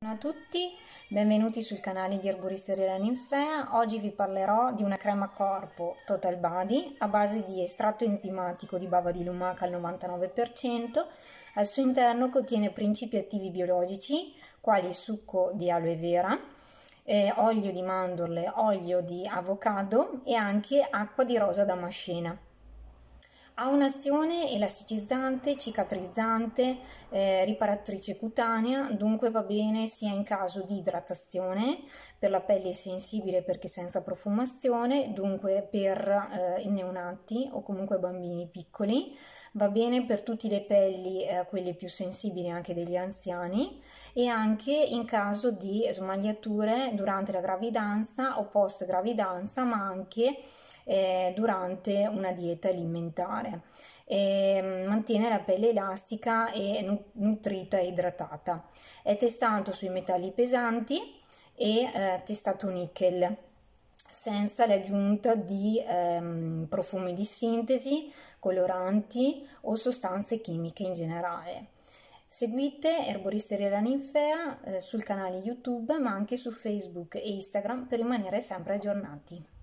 Ciao a tutti, benvenuti sul canale di Erboristeria Ninfea. Oggi vi parlerò di una crema corpo Total Body a base di estratto enzimatico di bava di lumaca al 99%. Al suo interno contiene principi attivi biologici quali succo di aloe vera, eh, olio di mandorle, olio di avocado e anche acqua di rosa damascena. Ha un'azione elasticizzante, cicatrizzante, eh, riparatrice cutanea, dunque va bene sia in caso di idratazione per la pelle sensibile perché senza profumazione, dunque per eh, i neonati o comunque bambini piccoli, va bene per tutte le pelli, eh, quelle più sensibili anche degli anziani e anche in caso di smagliature durante la gravidanza o post gravidanza, ma anche eh, durante una dieta alimentare solare e mm, mantiene la pelle elastica e nutrita e idratata. È testato sui metalli pesanti e eh, testato nickel senza l'aggiunta di ehm, profumi di sintesi, coloranti o sostanze chimiche in generale. Seguite Erboristeria La Ninfea eh, sul canale YouTube ma anche su Facebook e Instagram per rimanere sempre aggiornati.